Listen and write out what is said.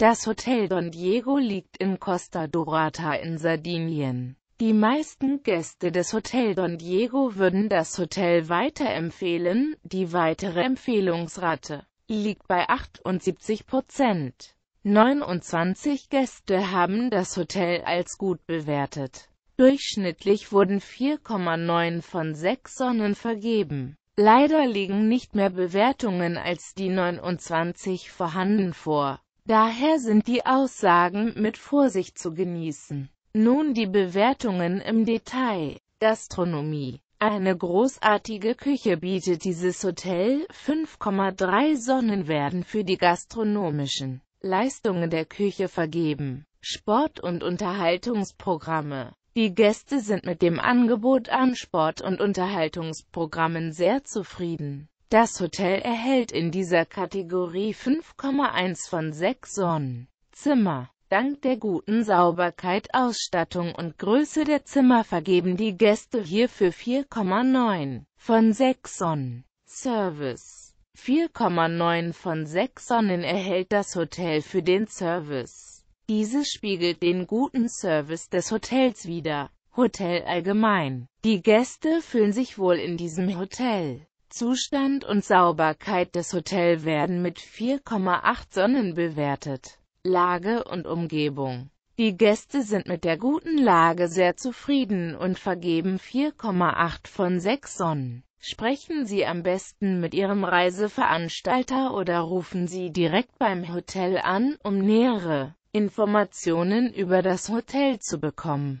Das Hotel Don Diego liegt in Costa Dorata in Sardinien. Die meisten Gäste des Hotel Don Diego würden das Hotel weiterempfehlen, die weitere Empfehlungsrate liegt bei 78 Prozent. 29 Gäste haben das Hotel als gut bewertet. Durchschnittlich wurden 4,9 von 6 Sonnen vergeben. Leider liegen nicht mehr Bewertungen als die 29 vorhanden vor. Daher sind die Aussagen mit Vorsicht zu genießen. Nun die Bewertungen im Detail. Gastronomie. Eine großartige Küche bietet dieses Hotel. 5,3 Sonnen werden für die gastronomischen Leistungen der Küche vergeben. Sport- und Unterhaltungsprogramme. Die Gäste sind mit dem Angebot an Sport- und Unterhaltungsprogrammen sehr zufrieden. Das Hotel erhält in dieser Kategorie 5,1 von 6 Sonnen. Zimmer Dank der guten Sauberkeit, Ausstattung und Größe der Zimmer vergeben die Gäste hierfür 4,9 von 6 Sonnen. Service 4,9 von 6 Sonnen erhält das Hotel für den Service. Dieses spiegelt den guten Service des Hotels wider. Hotel allgemein. Die Gäste fühlen sich wohl in diesem Hotel. Zustand und Sauberkeit des Hotels werden mit 4,8 Sonnen bewertet. Lage und Umgebung Die Gäste sind mit der guten Lage sehr zufrieden und vergeben 4,8 von 6 Sonnen. Sprechen Sie am besten mit Ihrem Reiseveranstalter oder rufen Sie direkt beim Hotel an, um nähere Informationen über das Hotel zu bekommen.